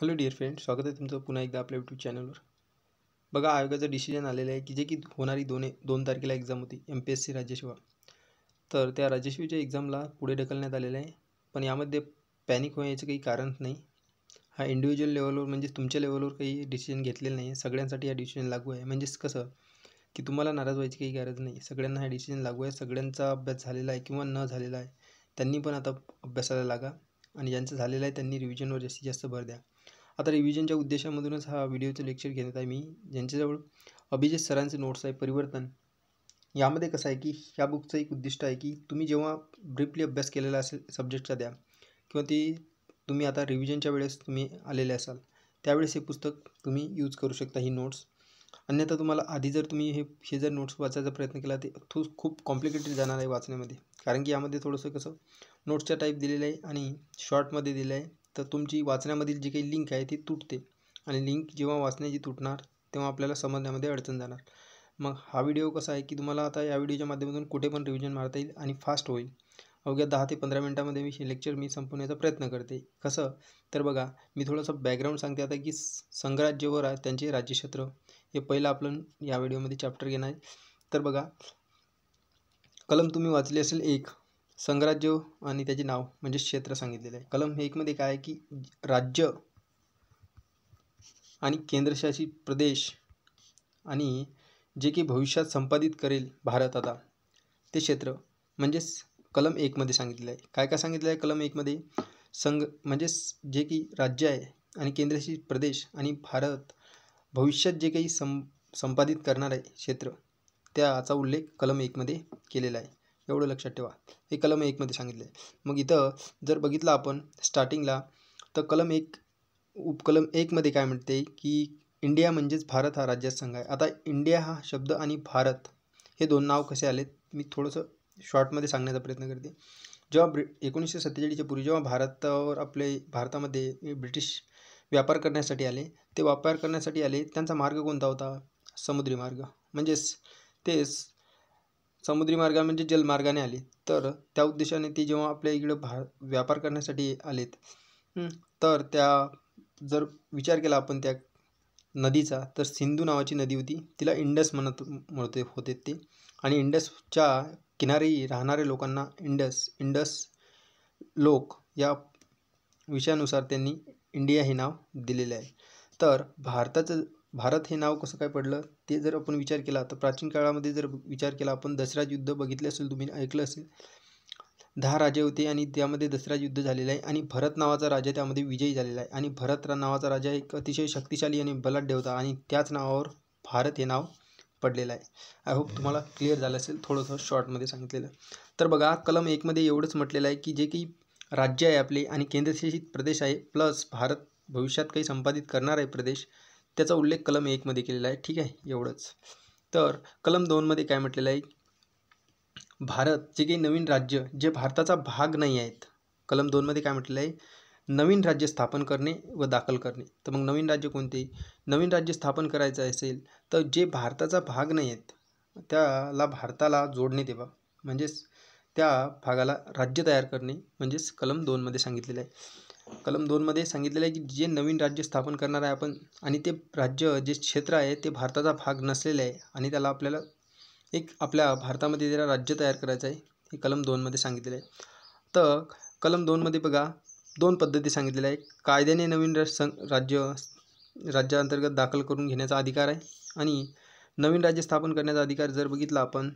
hello dear friend स्वागत आहे तुमचं पुन्हा एकदा आपल्या यूट्यूब चॅनलवर बघा आयोगाचं डिसिजन आलेलं आहे की जे की होणारी दोन दोन तारखेला एक्झाम होती एम पी एस सी राज्यसेवा तर त्या राज्यसेवेच्या एक्झामला पुढे ढकलण्यात आलेलं आहे पण यामध्ये पॅनिक होण्याचं काही कारण नाही हा इंडिव्हिज्युअल लेवलवर म्हणजे तुमच्या लेवलवर काही डिसिजन घेतलेलं नाही सगळ्यांसाठी हा डिसिजन लागू आहे म्हणजेच कसं की तुम्हाला नाराज व्हायची काही गरज नाही सगळ्यांना हा डिसिजन लागू आहे सगळ्यांचा अभ्यास झालेला आहे किंवा न झालेला आहे त्यांनी पण आता अभ्यासाला लागा आणि ज्यांचं झालेलं आहे त्यांनी रिव्हिजनवर जास्तीत जास्त भर द्या आता रिव्हिजनच्या उद्देशामधूनच हा व्हिडिओचं लेक्चर घेण्यात आहे मी ज्यांच्याजवळ अभिजित सरांचे नोट्स आहे परिवर्तन यामध्ये कसं आहे की ह्या बुकचं एक उद्दिष्ट आहे की तुम्ही जेव्हा ब्रीफली अभ्यास केलेला असेल सब्जेक्टचा द्या किंवा ती तुम्ही आता रिव्हिजनच्या वेळेस तुम्ही आलेले असाल त्यावेळेस हे पुस्तक तुम्ही यूज करू शकता ही नोट्स अन्यथा तुम्हाला आधी जर तुम्ही हे हे जर नोट्स वाचायचा प्रयत्न केला ते थो खूप कॉम्प्लिकेटेड जाणार आहे वाचण्यामध्ये कारण की यामध्ये थोडंसं कसं नोट्सच्या टाईप दिलेलं आहे आणि शॉर्टमध्ये दिलं आहे तर तुमची वाचण्यामधील जी काही लिंक आहे ती तुटते आणि लिंक जेव्हा वाचण्याची तुटणार तेव्हा आपल्याला समजण्यामध्ये अडचण जाणार मग हा व्हिडिओ कसा आहे की तुम्हाला आता या व्हिडिओच्या माध्यमातून कुठे पण रिव्हिजन मारता येईल आणि फास्ट होईल अवघ्या दहा ते पंधरा मिनटामध्ये मी लेक्चर मी संपवण्याचा प्रयत्न करते कसं तर बघा मी थोडंसं बॅकग्राऊंड सांगते आता की व आहे त्यांचे राज्यक्षेत्र हे पहिलं आपण या व्हिडिओमध्ये चॅप्टर घेणार आहे तर बघा कलम तुम्ही वाचले असेल एक संघराज्य आणि त्याचे नाव म्हणजे क्षेत्र सांगितलेलं आहे कलम एकमध्ये काय आहे की राज्य आणि केंद्रशासित प्रदेश आणि जे की भविष्यात संपादित करेल भारत आता ते क्षेत्र म्हणजेच कलम एकमध्ये सांगितलेलं आहे काय काय सांगितलं आहे कलम एकमध्ये संघ म्हणजेच जे की राज्य आहे आणि केंद्रशासित प्रदेश आणि भारत भविष्यात जे काही सं संपादित करणार आहे क्षेत्र त्याचा उल्लेख कलम एकमध्ये केलेला आहे एवढं लक्षात ठेवा हे कलम एकमध्ये सांगितले मग इथं जर बघितलं आपण स्टार्टिंगला तर कलम एक उपकलम एकमध्ये काय म्हणते की इंडिया म्हणजेच भारत हा राज्यात संघ आहे आता इंडिया हा शब्द आणि भारत हे दोन नाव कसे आले मी थोडंसं शॉर्टमध्ये सांगण्याचा प्रयत्न करते जेव्हा ब्रि एकोणीसशे सत्तेचाळीसच्या पूर्वी जेव्हा भारतावर आपले भारतामध्ये ब्रिटिश व्यापार करण्यासाठी आले ते व्यापार करण्यासाठी आले त्यांचा मार्ग कोणता होता समुद्री मार्ग म्हणजेच तेच समुद्री मार्गा म्हणजे जलमार्गाने आले तर त्या उद्देशाने ते जेव्हा आपल्या इकडे भा व्यापार करण्यासाठी आलेत तर त्या जर विचार केला आपण त्या नदीचा तर सिंधू नावाची नदी होती तिला इंडस म्हणत म्हणते होते ते आणि इंडसच्या किनारी राहणाऱ्या लोकांना इंडस इंडस लोक या विषयानुसार त्यांनी इंडिया हे नाव दिलेले आहे तर भारताचं भारत हे नाव कसं काय पडलं ते जर आपण विचार केला तर प्राचीन काळामध्ये जर विचार केला आपण दसराज युद्ध बघितले असेल तुम्ही ऐकलं असेल दहा राजे होते आणि त्यामध्ये दसराज युद्ध झालेलं आहे आणि भरत नावाचा राजा त्यामध्ये विजयी झालेला आहे आणि भरत नावाचा राजा एक अतिशय शक्तिशाली आणि बलाढ्य होता आणि त्याच नावावर भारत हे नाव पडलेलं आहे आय होप तुम्हाला क्लिअर झालं असेल थोडंसं शॉर्टमध्ये सांगितलेलं तर बघा कलम एकमध्ये एवढंच म्हटलेलं आहे की जे काही राज्य आहे आपले आणि केंद्रशासित प्रदेश आहे प्लस भारत भविष्यात काही संपादित करणार आहे प्रदेश त्याचा उल्लेख कलम एकमध्ये केलेला आहे ठीक आहे एवढंच तर कलम दोनमध्ये काय म्हटलेलं आहे भारत जे काही नवीन राज्य जे भारताचा भाग नाही आहेत कलम दोनमध्ये काय म्हटलेलं आहे नवीन राज्य स्थापन करणे व दाखल करणे तर मग नवीन राज्य कोणते नवीन राज्य स्थापन करायचं असेल तर जे भारताचा भाग नाही आहेत त्याला भारताला जोडणे देवा म्हणजेच त्या भागाला राज्य तयार करणे म्हणजेच कलम दोनमध्ये सांगितलेलं आहे कलम दोनमध्ये सांगितलेलं आहे की जे नवीन राज्य स्थापन करणार आहे आपण आणि ते राज्य जे क्षेत्र आहे ते भारताचा भाग नसलेलं आहे आणि त्याला आपल्याला एक आपल्या भारतामध्ये त्याला राज्य तयार करायचं आहे हे कलम दोनमध्ये सांगितलेलं आहे तर कलम दोनमध्ये बघा दोन पद्धती सांगितलेल्या आहेत कायद्याने नवीन राज्य राज्याअंतर्गत दाखल करून घेण्याचा अधिकार आहे आणि नवीन राज्य स्थापन करण्याचा अधिकार जर बघितला आपण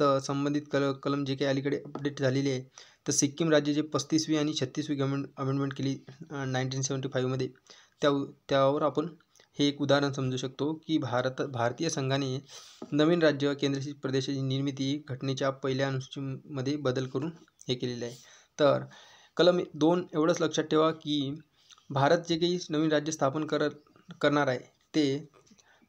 त संबंधित कल कलम जे काही अलीकडे अपडेट झालेली आहे तर सिक्कीम राज्य जे पस्तीसवी आणि छत्तीसवी गमेंट अमेंडमेंट केली नाईन्टीन सेवन्टी फाईव्हमध्ये त्या त्यावर आपण हे एक उदाहरण समजू शकतो की भारत भारतीय संघाने नवीन राज्य केंद्रशासित प्रदेशाची निर्मिती घटनेच्या पहिल्या अनुसूचीमध्ये बदल करून हे केलेले आहे तर कलम दोन एवढंच लक्षात ठेवा की भारत जे काही नवीन राज्य स्थापन कर करणार आहे ते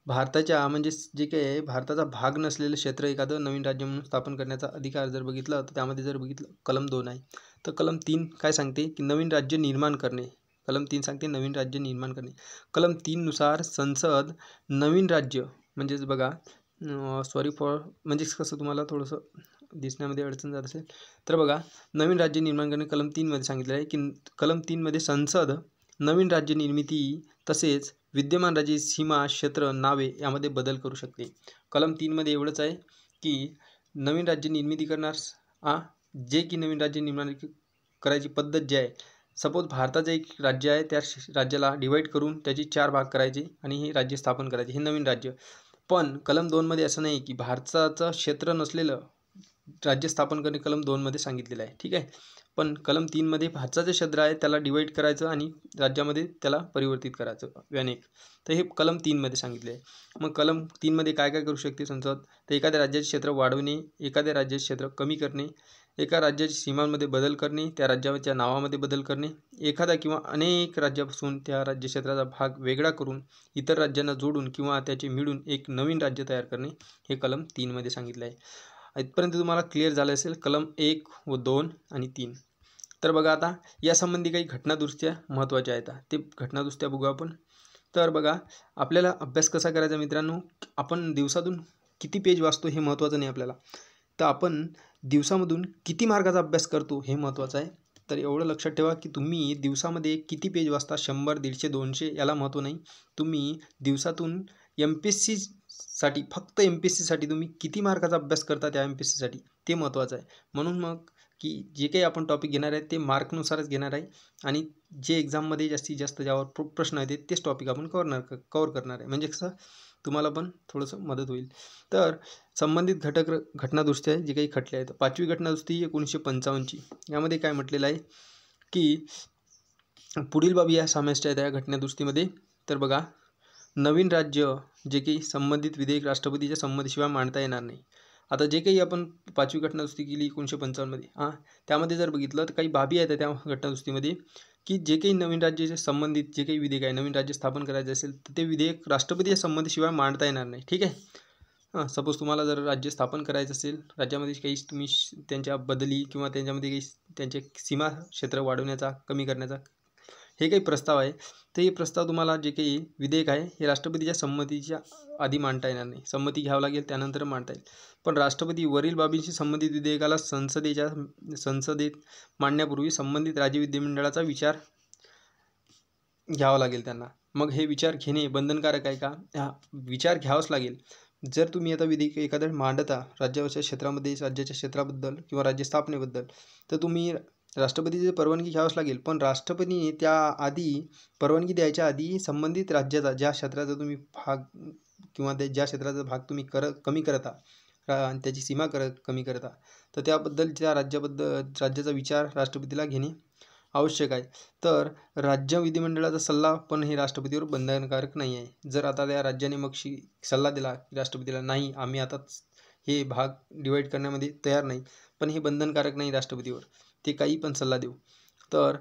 भारताच्या म्हणजे जे काही आहे भारताचा भाग नसलेलं क्षेत्र एखादं नवीन राज्य म्हणून स्थापन करण्याचा अधिकार जर बघितला तर त्यामध्ये जर बघितलं कलम दोन आहे तर कलम तीन काय सांगते की नवीन राज्य निर्माण करणे कलम तीन सांगते नवीन राज्य निर्माण करणे कलम तीननुसार संसद नवीन राज्य म्हणजेच बघा सॉरी फॉर म्हणजेच कसं तुम्हाला थोडंसं दिसण्यामध्ये अडचण जात असेल तर बघा नवीन राज्य निर्माण करणे कलम तीनमध्ये सांगितले आहे की कलम तीनमध्ये संसद नवीन राज्य निर्मिती तसेच विद्यमान राज्य सीमा क्षेत्र नावे यामध्ये बदल करू शकते कलम तीनमध्ये एवढंच आहे की नवीन राज्य निर्मिती करणार आ जे की नवीन राज्य निर्माण करायची पद्धत जी आहे सपोज भारताचं एक राज्य आहे त्या राज्याला डिवाईड करून त्याचे चार भाग करायचे आणि हे राज्य स्थापन करायचे हे नवीन राज्य पण कलम दोनमध्ये असं नाही की भारताचं क्षेत्र नसलेलं राज्य स्थापन करणे कलम दोनमध्ये सांगितलेलं आहे ठीक आहे पण कलम तीनमध्ये भाचा जे क्षेत्र आहे त्याला डिवाईड करायचं आणि राज्यामध्ये त्याला परिवर्तित करायचं व्यानेक तर हे कलम तीनमध्ये सांगितले आहे मग कलम तीनमध्ये काय काय करू शकते संसद तर एखाद्या राज्याचे क्षेत्र वाढवणे एखाद्या राज्याचे क्षेत्र कमी करणे एका राज्याच्या सीमांमध्ये बदल करणे त्या राज्याच्या नावामध्ये बदल करणे एखादा किंवा अनेक राज्यापासून त्या राज्य क्षेत्राचा भाग वेगळा करून इतर राज्यांना जोडून किंवा त्याचे मिळून एक नवीन राज्य तयार करणे हे कलम तीनमध्ये सांगितले आहे इथपर्यंत तुम्हाला क्लिअर झालं असेल कलम एक व दोन आणि तीन तर बघा आता यासंबंधी काही घटनादृष्ट्या महत्त्वाच्या आहेत ते घटनादृष्ट्या बघू आपण तर बघा आपल्याला अभ्यास कसा करायचा मित्रांनो आपण दिवसातून किती पेज वाचतो हे महत्त्वाचं नाही आपल्याला तर आपण दिवसामधून किती मार्गाचा अभ्यास करतो हे महत्त्वाचं आहे तर एवढं लक्षात ठेवा की तुम्ही दिवसामध्ये किती पेज वाचता शंभर दीडशे दोनशे याला महत्त्व नाही तुम्ही दिवसातून एम पी एस सीसाठी फक्त एम पी एस सीसाठी तुम्ही किती मार्काचा अभ्यास करता त्या एम पी एस सीसाठी ते महत्त्वाचं आहे म्हणून मग की जे काही आपण टॉपिक घेणार आहे ते मार्कनुसारच घेणार आहे आणि जे एक्झाममध्ये जास्तीत जास्त ज्यावर प्रश्न येते तेच टॉपिक आपण करणार कवर करणार आहे म्हणजे कसं तुम्हाला पण थोडंसं मदत होईल तर संबंधित घटक घटनादुरुस्ती आहे जे काही खटले आहेत पाचवी घटनादुरुस्ती ही एकोणीसशे पंचावन्नची यामध्ये काय म्हटलेलं आहे की पुढील बाबी या समाविष्ट आहेत या घटनादुरुस्तीमध्ये तर बघा नवीन राज्य जे की संबंधित विधेयक राष्ट्रपतीच्या संमतीशिवाय मांडता येणार नाही आता जे काही आपण पाचवी घटनादुस्ती केली एकोणीसशे पंचावन्नमध्ये हां त्यामध्ये जर बघितलं तर काही बाबी आहेत त्या घटनासृष्टीमध्ये की जे काही नवीन राज्याचे संबंधित जे काही विधेयक आहे नवीन राज्य स्थापन करायचे असेल तर ते विधेयक राष्ट्रपती या संबंधीशिवाय मांडता येणार नाही ठीक आहे हां सपोज तुम्हाला जर राज्य स्थापन करायचं असेल राज्यामध्ये काही तुम्ही त्यांच्या बदली किंवा त्यांच्यामध्ये काही त्यांचे सीमा क्षेत्र वाढवण्याचा कमी करण्याचा हे काही प्रस्ताव आहे तर हे प्रस्ताव तुम्हाला जे काही विधेयक आहे हे राष्ट्रपतीच्या संमतीच्या आधी मांडता येणार नाही संमती घ्यावं लागेल त्यानंतर मांडता येईल पण राष्ट्रपती वरील बाबींशी संबंधित विधेयकाला संसदेच्या संसदेत मांडण्यापूर्वी संबंधित राज्य विधिमंडळाचा विचार घ्यावा लागेल त्यांना मग हे विचार घेणे बंधनकारक आहे का हा विचार घ्यावाच लागेल जर तुम्ही आता विधेयक एखादं मांडता राज्याच्या क्षेत्रामध्ये राज्याच्या क्षेत्राबद्दल किंवा राज्य स्थापनेबद्दल तर तुम्ही राष्ट्रपतीची परवानगी घ्यावंच लागेल पण राष्ट्रपतीने त्या आधी परवानगी द्यायच्या आधी संबंधित राज्याचा ज्या क्षेत्राचा तुम्ही भाग किंवा त्या ज्या क्षेत्राचा भाग तुम्ही कर कमी करता आणि त्याची सीमा कर कमी करता तर त्याबद्दल त्या राज्याबद्दल राज्याचा विचार राष्ट्रपतीला घेणे आवश्यक आहे तर राज्य विधिमंडळाचा सल्ला पण हे राष्ट्रपतीवर बंधनकारक नाही आहे जर आता त्या राज्याने मग सल्ला दिला राष्ट्रपतीला नाही आम्ही आता हे भाग डिवाईड करण्यामध्ये तयार नाही पण हे बंधनकारक नाही राष्ट्रपतीवर ते काही पण सल्ला देऊ तर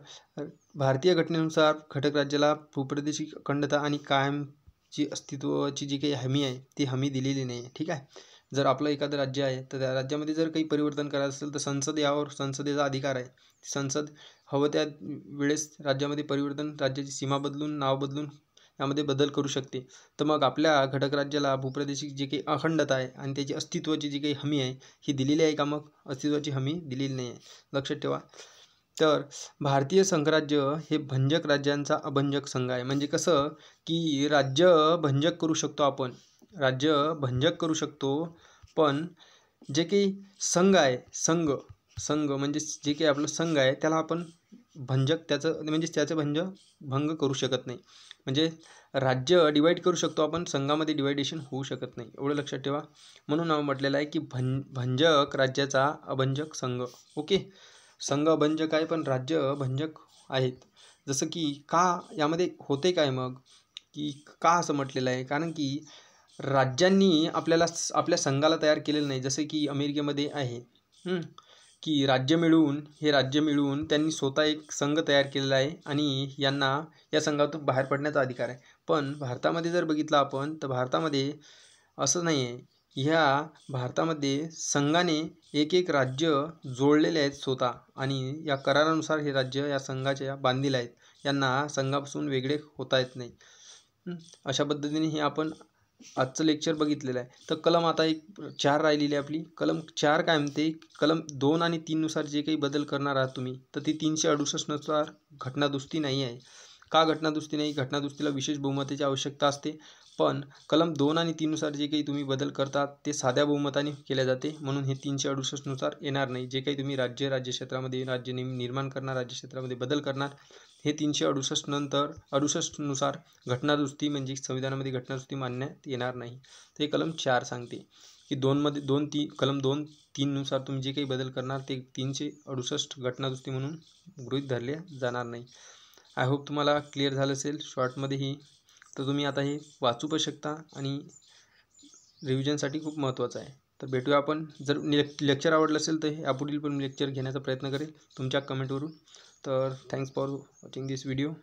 भारतीय घटनेनुसार घटक राज्याला भूप्रदेशिक अखंडता आणि कायमची अस्तित्वाची जी काही हमी आहे ती हमी दिलेली नाही आहे ठीक आहे जर आपलं एखादं राज्य आहे तर त्या राज्यामध्ये जर काही परिवर्तन करायचं असेल तर संसद यावर संसदेचा अधिकार आहे संसद हवं त्या वेळेस राज्यामध्ये परिवर्तन राज्याची सीमा बदलून नाव बदलून यामध्ये बदल करू शकते तर मग आपल्या घटक राज्याला भूप्रदेशिक जे काही अखंडता आहे आणि त्याची अस्तित्वाची जी काही हमी आहे ही दिलेली आहे का मग अस्तित्वाची हमी दिलेली नाही आहे लक्षात ठेवा तर भारतीय संघराज्य हे भंजक राज्यांचा अभंजक संघ आहे म्हणजे कसं की राज्य भंजक करू शकतो आपण राज्य भंजक करू शकतो पण जे काही संघ आहे संघ संघ म्हणजे जे काही आपलं संघ आहे त्याला आपण भंजक त्याचं म्हणजेच त्याचं भंज भंग करू शकत नाही म्हणजे राज्य डिवाईड करू शकतो आपण संघामध्ये डिवायडेशन होऊ शकत नाही एवढं लक्षात ठेवा म्हणून म्हटलेलं आहे की भं भंजक राज्याचा अभंजक संघ ओके संघ अभंजक आहे पण राज्य भंजक आहेत जसं की का यामध्ये होते काय मग की का असं म्हटलेलं आहे कारण की राज्यांनी आपल्याला आपल्या संघाला तयार केलेलं नाही जसं की अमेरिकेमध्ये आहे की राज्य मिळवून हे राज्य मिळवून त्यांनी स्वतः एक संघ तयार केलेला आहे आणि यांना या संघातून बाहेर पडण्याचा अधिकार आहे पण भारतामध्ये जर बघितलं आपण तर भारतामध्ये असं नाही आहे ह्या भारतामध्ये संघाने एक एक राज्य जोडलेले आहेत स्वतः आणि या करारानुसार हे राज्य या संघाच्या बांधील आहेत यांना संघापासून वेगळे होता येत नाही अशा पद्धतीने हे आपण आजचं लेक्चर बघितलेलं आहे तर कलम आता एक चार राहिलेली आहे आपली कलम चार काय म्हणते कलम दोन आणि तीननुसार जे काही बदल करणार आहात तुम्ही तर ती तीनशे अडुसष्टनुसार घटनादुस्ती नाही आहे का घटनादुस्ती नाही घटनादुस्तीला विशेष बहुमताची आवश्यकता असते पण कलम दोन आणि तीननुसार जे काही तुम्ही बदल करतात ते साध्या बहुमताने केल्या जाते म्हणून हे तीनशे अडुसष्टनुसार येणार नाही जे काही तुम्ही राज्य राज्य क्षेत्रामध्ये राज्य निर्माण करणार राज्य क्षेत्रामध्ये बदल करणार हे तीनशे अडुसष्ट नंतर अडुसष्टनुसार घटनादुरुस्ती म्हणजे संविधानामध्ये घटनादुरुस्ती मानण्यात येणार नाही ते कलम चार सांगते की दोनमध्ये दोन ती कलम दोन तीननुसार तुम्ही जे काही बदल करणार ते तीनशे अडुसष्ट घटनादुरुस्ती म्हणून गृहीत धरले जाणार नाही आय होप तुम्हाला क्लिअर झालं असेल शॉर्टमध्येही ही तर तुम्ही आता हे वाचू पण शकता आणि रिव्हिजनसाठी खूप महत्त्वाचं आहे तर भेटूया आपण जर लेक्चर आवडलं असेल तर हे यापुढील पण लेक्चर घेण्याचा प्रयत्न करेल तुमच्या कमेंटवरून तर thanks for watching this video